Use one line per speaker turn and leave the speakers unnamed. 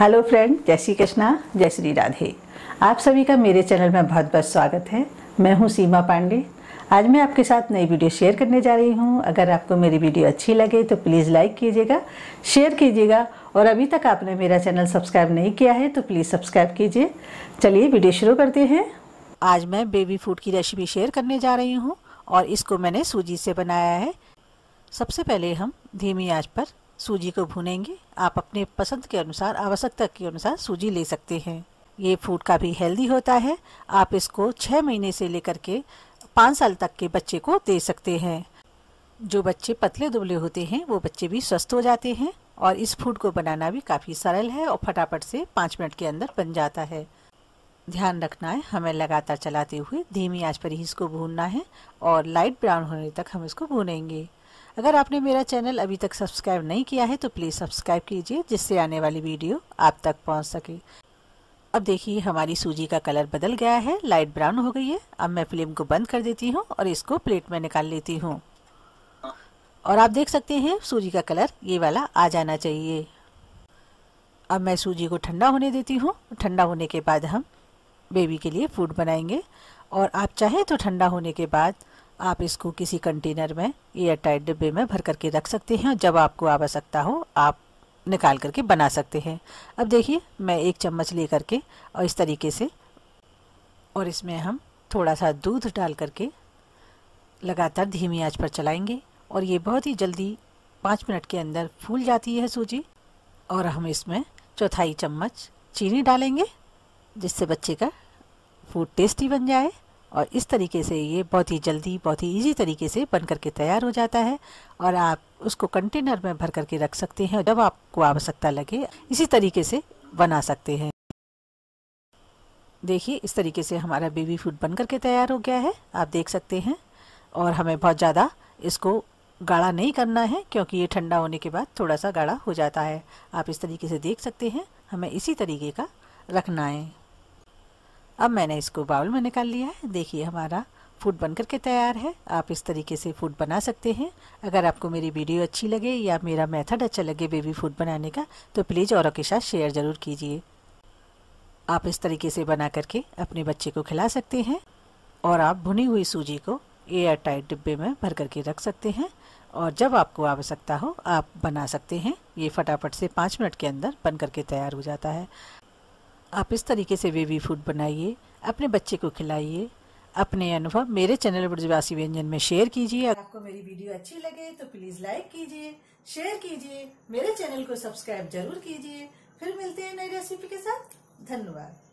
hello friend जय श्री कृष्णा जय श्री राधे आप सभी का मेरे चैनल में बहुत बहुत स्वागत है मैं हूं सीमा पांडे आज मैं आपके साथ नई वीडियो शेयर करने जा रही हूं अगर आपको मेरी वीडियो अच्छी लगे तो प्लीज़ लाइक कीजिएगा शेयर कीजिएगा और अभी तक आपने मेरा चैनल सब्सक्राइब नहीं किया है तो प्लीज़ सब्सक्राइब कीजिए चलिए वीडियो शुरू करते हैं आज मैं बेबी फूड की रेसिपी शेयर करने जा रही हूँ और इसको मैंने सूजी से बनाया है सबसे पहले हम धीमी आँच पर सूजी को भूनेंगे आप अपने पसंद के अनुसार आवश्यकता के अनुसार सूजी ले सकते हैं ये फूड काफ़ी हेल्दी होता है आप इसको छः महीने से लेकर के पाँच साल तक के बच्चे को दे सकते हैं जो बच्चे पतले दुबले होते हैं वो बच्चे भी स्वस्थ हो जाते हैं और इस फूड को बनाना भी काफ़ी सरल है और फटाफट से पाँच मिनट के अंदर बन जाता है ध्यान रखना है हमें लगातार चलाते हुए धीमी आंच पर ही इसको भूनना है और लाइट ब्राउन होने तक हम इसको भूनेंगे अगर आपने मेरा चैनल अभी तक सब्सक्राइब नहीं किया है तो प्लीज़ सब्सक्राइब कीजिए जिससे आने वाली वीडियो आप तक पहुँच सके अब देखिए हमारी सूजी का कलर बदल गया है लाइट ब्राउन हो गई है अब मैं फ्लेम को बंद कर देती हूँ और इसको प्लेट में निकाल लेती हूँ और आप देख सकते हैं सूजी का कलर ये वाला आ जाना चाहिए अब मैं सूजी को ठंडा होने देती हूँ ठंडा होने के बाद हम बेबी के लिए फूड बनाएंगे और आप चाहें तो ठंडा होने के बाद आप इसको किसी कंटेनर में एयर टाइट डिब्बे में भर करके रख सकते हैं और जब आपको आवश्यकता हो आप निकाल करके बना सकते हैं अब देखिए मैं एक चम्मच ले करके और इस तरीके से और इसमें हम थोड़ा सा दूध डाल करके लगातार धीमी आंच पर चलाएंगे और ये बहुत ही जल्दी पाँच मिनट के अंदर फूल जाती है सूजी और हम इसमें चौथाई चम्मच चीनी डालेंगे जिससे बच्चे का फूड टेस्टी बन जाए और इस तरीके से ये बहुत ही जल्दी बहुत ही इजी तरीके से बन करके तैयार हो जाता है और आप उसको कंटेनर में भर करके रख सकते हैं जब आपको आवश्यकता लगे इसी तरीके से बना सकते हैं देखिए इस तरीके से हमारा बेबी फूड बन करके तैयार हो गया है आप देख सकते हैं और हमें बहुत ज़्यादा इसको गाढ़ा नहीं करना है क्योंकि ये ठंडा होने के बाद थोड़ा सा गाढ़ा हो जाता है आप इस तरीके से देख सकते हैं हमें इसी तरीके का रखना है अब मैंने इसको बाउल में निकाल लिया है देखिए हमारा फूड बन करके तैयार है आप इस तरीके से फूड बना सकते हैं अगर आपको मेरी वीडियो अच्छी लगे या मेरा मेथड अच्छा लगे बेबी फूड बनाने का तो प्लीज़ औरों के साथ शेयर ज़रूर कीजिए आप इस तरीके से बना करके अपने बच्चे को खिला सकते हैं और आप भुनी हुई सूजी को एयर टाइट डिब्बे में भर करके रख सकते हैं और जब आपको आवश्यकता हो आप बना सकते हैं ये फटाफट से पाँच मिनट के अंदर बन करके तैयार हो जाता है आप इस तरीके से वेवी फूड बनाइए अपने बच्चे को खिलाइए अपने अनुभव मेरे चैनल ब्रजवासी व्यंजन में शेयर कीजिए आपको मेरी वीडियो अच्छी लगे तो प्लीज लाइक कीजिए शेयर कीजिए मेरे चैनल को सब्सक्राइब जरूर कीजिए फिर मिलते हैं नई रेसिपी के साथ धन्यवाद